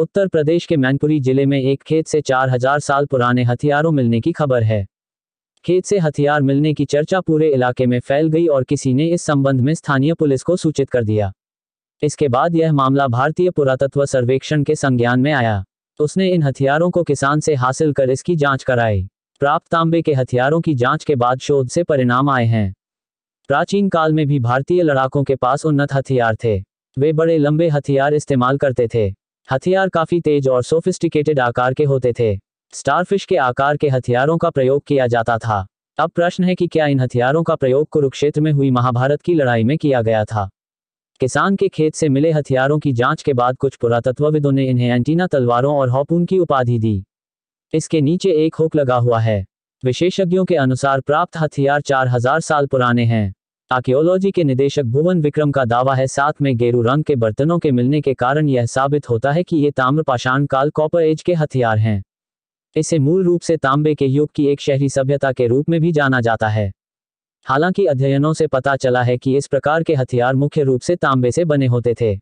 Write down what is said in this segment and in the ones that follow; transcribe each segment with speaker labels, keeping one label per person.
Speaker 1: उत्तर प्रदेश के मैनपुरी जिले में एक खेत से 4000 साल पुराने हथियारों मिलने की खबर है खेत से हथियार मिलने की चर्चा पूरे इलाके में फैल गई और किसी ने इस संबंध में स्थानीय पुलिस को सूचित कर दिया इसके बाद यह मामला भारतीय पुरातत्व सर्वेक्षण के संज्ञान में आया उसने इन हथियारों को किसान से हासिल कर इसकी जाँच कराई प्राप्त तांबे के हथियारों की जाँच के बाद शोध से परिणाम आए हैं प्राचीन काल में भी भारतीय लड़ाकों के पास उन्नत हथियार थे वे बड़े लंबे हथियार इस्तेमाल करते थे हथियार काफी तेज और सोफिस्टिकेटेड आकार के होते थे स्टारफिश के आकार के हथियारों का प्रयोग किया जाता था अब प्रश्न है कि क्या इन हथियारों का प्रयोग कुरुक्षेत्र में हुई महाभारत की लड़ाई में किया गया था किसान के खेत से मिले हथियारों की जांच के बाद कुछ पुरातत्वविदों ने इन्हें एंटीना तलवारों और हॉपून की उपाधि दी इसके नीचे एक होक लगा हुआ है विशेषज्ञों के अनुसार प्राप्त हथियार 4000 साल पुराने हैं आर्कियोलॉजी के निदेशक भुवन विक्रम का दावा है साथ में गेरू रंग के बर्तनों के मिलने के कारण यह साबित होता है कि ये ताम्र पाषाण काल कॉपर एज के हथियार हैं इसे मूल रूप से तांबे के युग की एक शहरी सभ्यता के रूप में भी जाना जाता है हालांकि अध्ययनों से पता चला है कि इस प्रकार के हथियार मुख्य रूप से तांबे से बने होते थे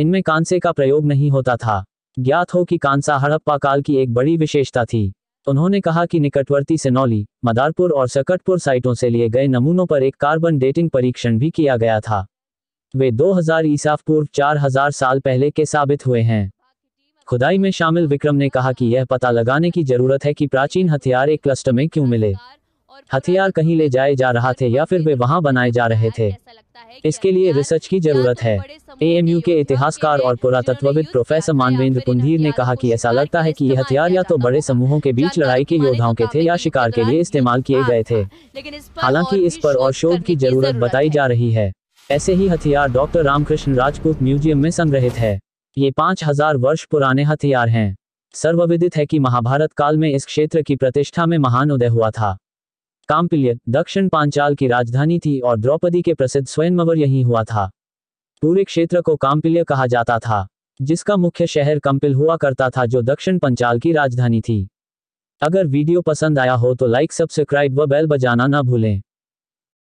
Speaker 1: इनमें कांसे का प्रयोग नहीं होता था ज्ञात हो कि कांसा हड़प्पा काल की एक बड़ी विशेषता थी उन्होंने कहा कि निकटवर्ती सिनौली मदारपुर और सकटपुर साइटों से लिए गए नमूनों पर एक कार्बन डेटिंग परीक्षण भी किया गया था वे 2000 ईसा पूर्व चार साल पहले के साबित हुए हैं खुदाई में शामिल विक्रम ने कहा कि यह पता लगाने की जरूरत है कि प्राचीन हथियार एक क्लस्टर में क्यों मिले हथियार कहीं ले जाए जा रहा थे या फिर वे वहां बनाए जा रहे थे इसके लिए रिसर्च की जरूरत है एएमयू के इतिहासकार और पुरातत्वविद प्रोफेसर मानवेंद्र कुंधीर ने कहा कि ऐसा लगता है कि ये हथियार या तो बड़े समूहों के बीच लड़ाई के योद्धाओं के थे या शिकार के लिए इस्तेमाल किए हाँ, गए थे हालांकि इस पर और शोध की जरूरत बताई जा रही है ऐसे ही हथियार डॉक्टर रामकृष्ण राजपूत म्यूजियम में संग्रहित है ये पाँच हजार वर्ष पुराने हथियार हैं सर्वविदित है कि महाभारत काल में इस क्षेत्र की प्रतिष्ठा में महान उदय हुआ था काम्पिल्य दक्षिण पांचाल की राजधानी थी और द्रौपदी के प्रसिद्ध स्वयंवर यहीं हुआ था पूरे क्षेत्र को काम्पिल्य कहा जाता था जिसका मुख्य शहर कंपिल हुआ करता था जो दक्षिण पंचाल की राजधानी थी अगर वीडियो पसंद आया हो तो लाइक सब्सक्राइब व बेल बजाना ना भूलें